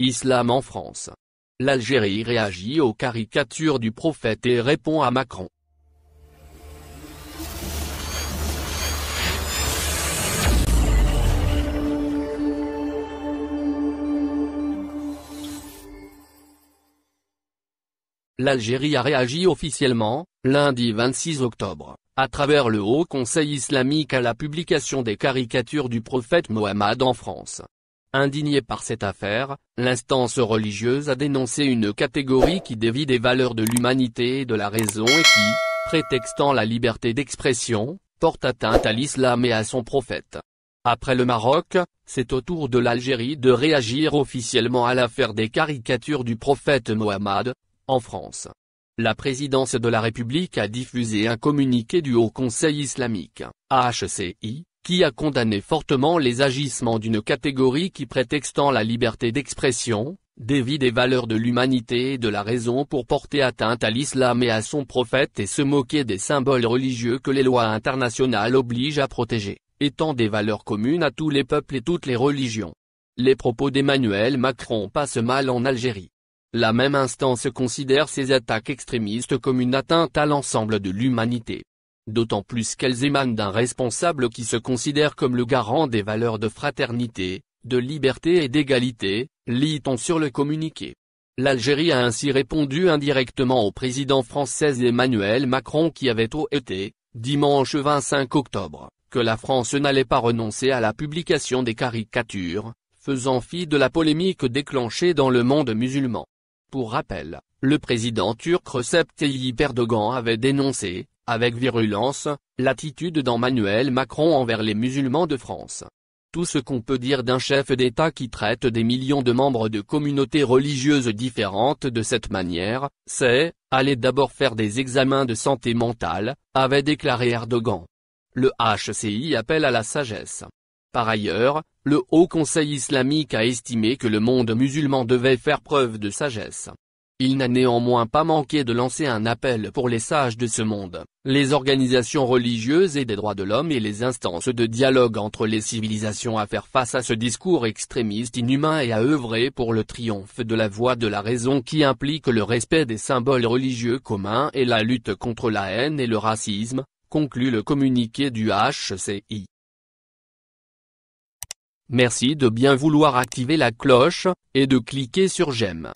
Islam en France. L'Algérie réagit aux caricatures du prophète et répond à Macron. L'Algérie a réagi officiellement, lundi 26 octobre, à travers le Haut Conseil islamique à la publication des caricatures du prophète Mohammed en France. Indignée par cette affaire, l'instance religieuse a dénoncé une catégorie qui dévie des valeurs de l'humanité et de la raison et qui, prétextant la liberté d'expression, porte atteinte à l'islam et à son prophète. Après le Maroc, c'est au tour de l'Algérie de réagir officiellement à l'affaire des caricatures du prophète Mohammed, en France. La présidence de la République a diffusé un communiqué du Haut Conseil islamique, HCI, qui a condamné fortement les agissements d'une catégorie qui prétextant la liberté d'expression, dévie des valeurs de l'humanité et de la raison pour porter atteinte à l'islam et à son prophète et se moquer des symboles religieux que les lois internationales obligent à protéger, étant des valeurs communes à tous les peuples et toutes les religions. Les propos d'Emmanuel Macron passent mal en Algérie. La même instance considère ces attaques extrémistes comme une atteinte à l'ensemble de l'humanité d'autant plus qu'elles émanent d'un responsable qui se considère comme le garant des valeurs de fraternité, de liberté et d'égalité, lit-on sur le communiqué. L'Algérie a ainsi répondu indirectement au président français Emmanuel Macron qui avait au été, dimanche 25 octobre, que la France n'allait pas renoncer à la publication des caricatures, faisant fi de la polémique déclenchée dans le monde musulman. Pour rappel, le président turc Recep Tayyip Erdogan avait dénoncé, avec virulence, l'attitude d'Emmanuel Macron envers les musulmans de France. Tout ce qu'on peut dire d'un chef d'État qui traite des millions de membres de communautés religieuses différentes de cette manière, c'est, aller d'abord faire des examens de santé mentale, avait déclaré Erdogan. Le HCI appelle à la sagesse. Par ailleurs, le Haut Conseil islamique a estimé que le monde musulman devait faire preuve de sagesse. Il n'a néanmoins pas manqué de lancer un appel pour les sages de ce monde, les organisations religieuses et des droits de l'homme et les instances de dialogue entre les civilisations à faire face à ce discours extrémiste inhumain et à œuvrer pour le triomphe de la voie de la raison qui implique le respect des symboles religieux communs et la lutte contre la haine et le racisme, conclut le communiqué du HCI. Merci de bien vouloir activer la cloche, et de cliquer sur j'aime.